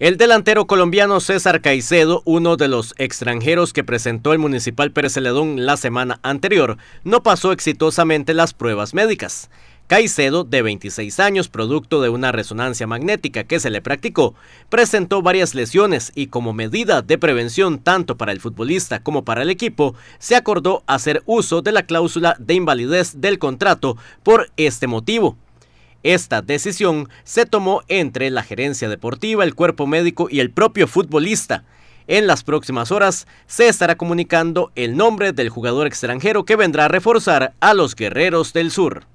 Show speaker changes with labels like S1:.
S1: El delantero colombiano César Caicedo, uno de los extranjeros que presentó el Municipal Pérez la semana anterior, no pasó exitosamente las pruebas médicas. Caicedo, de 26 años, producto de una resonancia magnética que se le practicó, presentó varias lesiones y como medida de prevención tanto para el futbolista como para el equipo, se acordó hacer uso de la cláusula de invalidez del contrato por este motivo. Esta decisión se tomó entre la gerencia deportiva, el cuerpo médico y el propio futbolista. En las próximas horas se estará comunicando el nombre del jugador extranjero que vendrá a reforzar a los Guerreros del Sur.